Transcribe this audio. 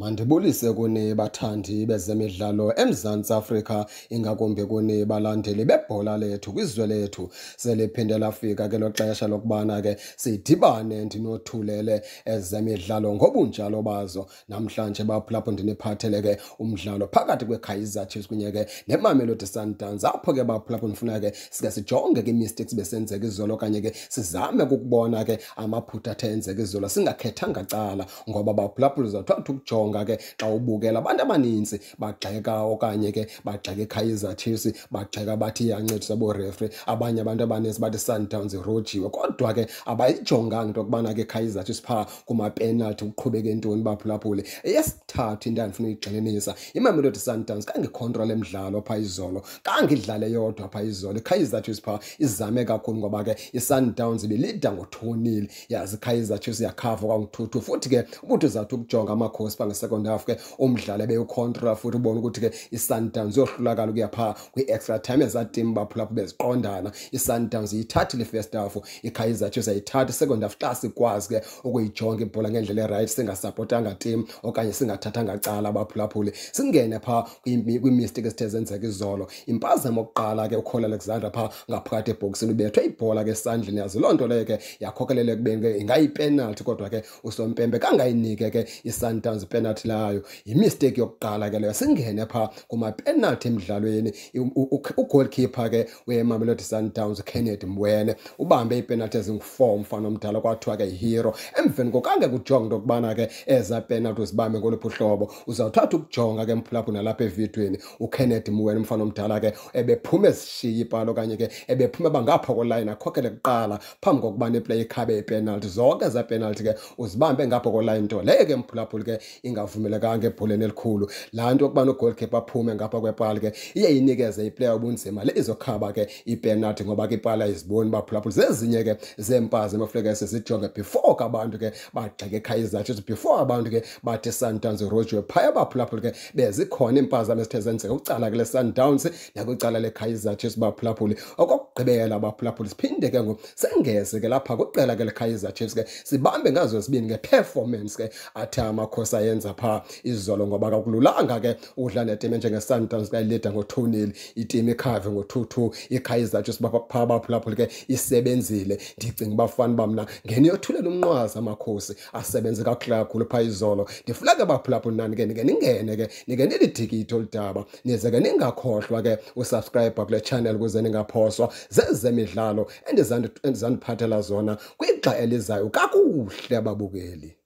mandibulise kuni bathandi bezemidlalo emzantsi afrika ingakumbi kuni balandeli bebhola lethu kwizwe lethu seliphinde lafika ke lo xesha lokubana ke sidibane ndinothulele ezemidlalo ngobunjalo bazo namhlanje baphulapho ndiniphathele ke umdlalo phakathi kwekaizer chiefs kunye ke nemamelodi sundowns apho ke baphulapho ndifuna ke sike sijonge ke imistics besenzeka izolo okanye ke sizame ukubona ke amaphutha athe enzeka izolo singakhethanga cala ngoba baphulaphula zathiwathi ukujonga isonka ke xa ubukela abantu abaninzi bagxeka okanye ke bagxeka ikaizer chiefs bagxeka bathi iyancedisa borefri abanye abantu abaninzi bathi sundowns irojiwe kodwa ke abayijonganga into yokubana ke kaizer chiefs phaa kumapenalty kuqhubeke ntoni baphulaphule eyesithathu into andifuna uyigxininisa imamelodi sundowns kangekhontrola emdlalo phaa izolo kangidlale yodwa phaa izolo ikaizer chiefs phaa izame kakhulu ngoba ke isundowns ibilida ngothonile yazi ikaizer chiefs yakhava kwangu-two two futhi ke ubuthi uzathi ukujonga amakhosi second half ke umdlali ebeyucontra futhi ubona ukuthi ke isundowns iyohlulakala ukuya phaa kwi-extra time ezatim baphulapho beziqondana isundowns yithathi le-first half ikhayizer chiefs ayithathi second half xa sikwazi ke ukuyijonga ibhola ngendlela erayithi singasapotanga tim okanye singathathanga cala abaphulaphuli singene phaa kwiimistiki ezithe zenzeka izolo impazamo okuqala ke ucol alexander phaa ngaphakathi ebhokisini ubethwe ibhola ke esandleni yazi loo nto leyo ke yakhokelele ekubeni ke ingayipenalty kodwa ke usompempe kangayinike ke isundowns ipenalty layo yimistake yokuqala ke leyo singene phaa kumapenalty emdlalweni ugoalkeeper ke wemamelodi sundowns kenneth mwene ubambe iipenalty ezingu-four umfana omdala kwathiwa ke yihero emveni kokange kujonga into yokubana ke eza penalty uzibambe ngoluphi uhlobo uzawuthatha ukujonga ke mphulaphu nalapha evidweni ukenneth mwene umfana omdala ke ebephume ezishiya ipalo okanye ke ebephuma bangapha kolayini akhokele kuqala phambi kokubana iplay ikhabe ipenalty zonke penalty ke uzibambe ngapha kolayini nto leyo ke mphulaphuli ke ingavumelekanga ebholeni elikhulu laa nto yokubana ugoalkeeper aphume ngapha kwepali ke iye inikeze iplayer ubunzima le izokhaba ke ipenalty ngoba ke ipali ayiziboni baphulaphula zezinye ke zeempazi efuneka sizijonge before kabantu ke bagxeke ekhaya before abantu ke bathi sundowns urojiwe phaya baphulaphula ke bezikhona iimpazamo ezithe zenzeka ukucala ke le-sundowns nakwicala lekhaya izizathu okokugqibela abaphulaphuli siphinde ke ngoku sengeze ke lapha kwiqela ke lekhaya ke sibambe ngazo zibini ke performance ke athe amakhosi aye ayenza phaa izolo ngoba kakululanga ke udla netimu enjengesundowns kayileda ngothonile itim ikhave ngo-two-two ikhayiza tshu sibaphaa baphulaphula ke isebenzile ndicinga uba fani uba mna ngeniyothulela umnqwazi amakhosi asebenze kakuhle kakhulu phaa izolo ndifuna ke baphulaphula nani ke ningeningene ke ningenelidikithi olidaba nize ke ningakhohlwa ke usubscribe kule channel ukuze ningaphoswa zezemidlalo endizandiphathela zona kwixa elizayo kakuhle ababukeli